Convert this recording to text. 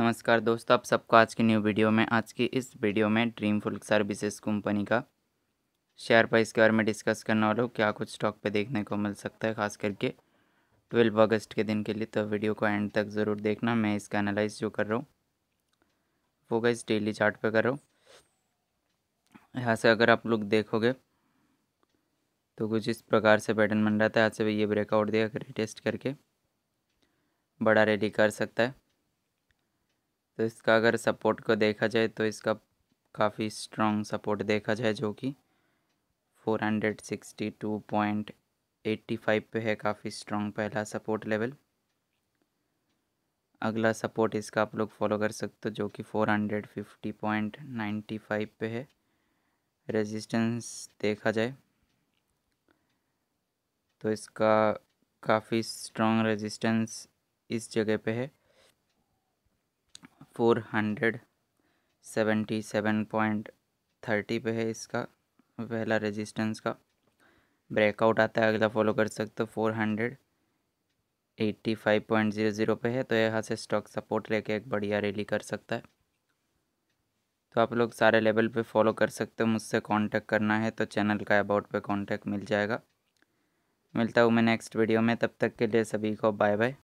नमस्कार दोस्तों आप सबको आज की न्यू वीडियो में आज की इस वीडियो में ड्रीम फुल सर्विसेज कंपनी का शेयर प्राइस के बारे में डिस्कस करने वालों क्या कुछ स्टॉक पे देखने को मिल सकता है खास करके ट्वेल्व अगस्त के दिन के लिए तो वीडियो को एंड तक ज़रूर देखना मैं इसका एनालाइज जो कर रहा हूँ वो गई डेली चार्ट कर रहा हूँ यहाँ से अगर आप लोग देखोगे तो कुछ इस प्रकार से पैटर्न बन रहा था यहाँ से ये ब्रेकआउट देगा टेस्ट करके बड़ा रेडी कर सकता है तो इसका अगर सपोर्ट को देखा जाए तो इसका काफ़ी स्ट्रॉन्ग सपोर्ट देखा जाए जो कि 462.85 पे है काफ़ी स्ट्रॉन्ग पहला सपोर्ट लेवल अगला सपोर्ट इसका आप लोग फॉलो कर सकते हो जो कि 450.95 पे है रेजिस्टेंस देखा जाए तो इसका काफ़ी स्ट्रॉन्ग रेजिस्टेंस इस जगह पे है four hundred seventy seven point thirty पे है इसका पहला रेजिस्टेंस का ब्रेकआउट आता है अगला फॉलो कर सकते हो four hundred eighty five point zero zero पे है तो यहाँ से स्टॉक सपोर्ट लेके एक बढ़िया रैली कर सकता है तो आप लोग सारे लेवल पे फॉलो कर सकते हो मुझसे कांटेक्ट करना है तो चैनल का अबाउट पे कांटेक्ट मिल जाएगा मिलता हूँ मैं नेक्स्ट वीडियो में तब तक के लिए सभी को बाय बाय